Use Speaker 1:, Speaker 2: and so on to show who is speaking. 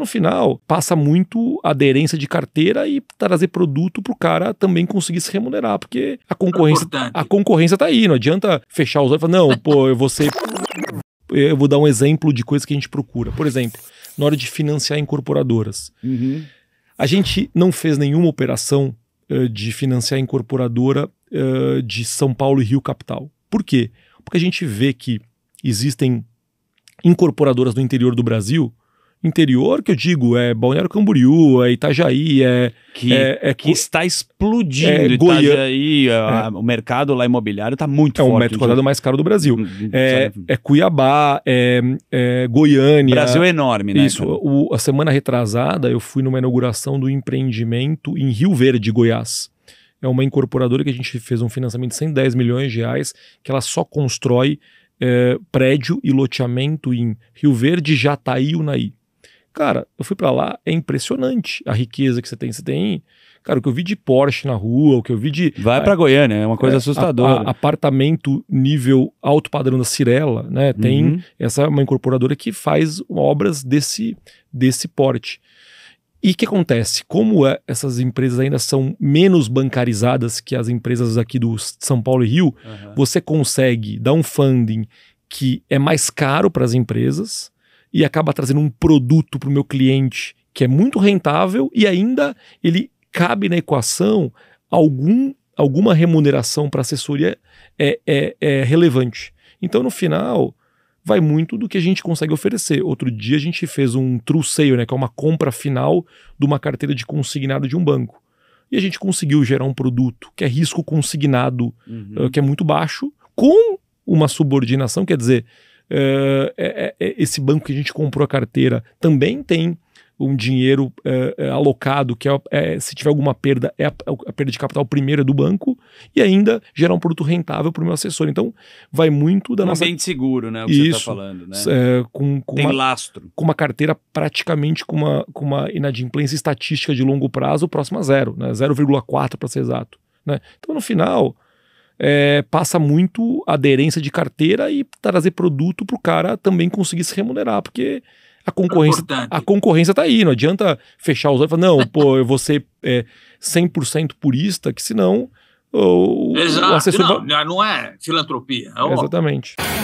Speaker 1: no final passa muito aderência de carteira e trazer produto para o cara também conseguir se remunerar, porque a concorrência, é a concorrência tá aí, não adianta fechar os olhos e falar, não, pô, eu vou ser... Eu vou dar um exemplo de coisa que a gente procura. Por exemplo, na hora de financiar incorporadoras. Uhum. A gente não fez nenhuma operação uh, de financiar incorporadora uh, de São Paulo e Rio Capital. Por quê? Porque a gente vê que existem incorporadoras no interior do Brasil interior que eu digo, é Balneário Camboriú, é Itajaí, é... Que, é, é que está explodindo é, Itajaí, é. o mercado lá imobiliário está muito é forte. É o metro quadrado mais caro do Brasil. Hum, hum, é, é Cuiabá, é, é, Goiânia... Brasil é enorme, né? Isso. O, a semana retrasada eu fui numa inauguração do empreendimento em Rio Verde, Goiás. É uma incorporadora que a gente fez um financiamento de 110 milhões de reais, que ela só constrói é, prédio e loteamento em Rio Verde, Jataí e Unaí. Cara, eu fui para lá, é impressionante a riqueza que você tem. Você tem, cara, o que eu vi de Porsche na rua, o que eu vi de. Vai para Goiânia, é uma coisa é, assustadora. A, a, apartamento nível alto padrão da Cirela, né? Tem uhum. essa uma incorporadora que faz obras desse, desse porte. E o que acontece? Como é, essas empresas ainda são menos bancarizadas que as empresas aqui do São Paulo e Rio, uhum. você consegue dar um funding que é mais caro para as empresas e acaba trazendo um produto para o meu cliente que é muito rentável e ainda ele cabe na equação algum, alguma remuneração para assessoria é, é, é relevante. Então, no final, vai muito do que a gente consegue oferecer. Outro dia a gente fez um true sale, né, que é uma compra final de uma carteira de consignado de um banco. E a gente conseguiu gerar um produto que é risco consignado, uhum. que é muito baixo, com uma subordinação, quer dizer, é, é, é, esse banco que a gente comprou a carteira também tem um dinheiro é, é alocado, que é, é, se tiver alguma perda, é a, a, perda de capital primeira do banco, e ainda gerar um produto rentável para o meu assessor. Então, vai muito da um nossa. Ambiente seguro, né? O que tá Isso, você está falando, né? É, com, com Tem uma, lastro. Com uma carteira praticamente com uma, com uma inadimplência estatística de longo prazo próxima a zero, né? 0,4 para ser exato. Né? Então, no final é, passa muito aderência de carteira e trazer produto para o cara também conseguir se remunerar, porque a concorrência, Importante. a concorrência tá aí, não adianta fechar os olhos e falar, não, pô, eu vou ser é, 100% purista, que senão... O, Exato, o não, não é filantropia. É Exatamente. Óbvio.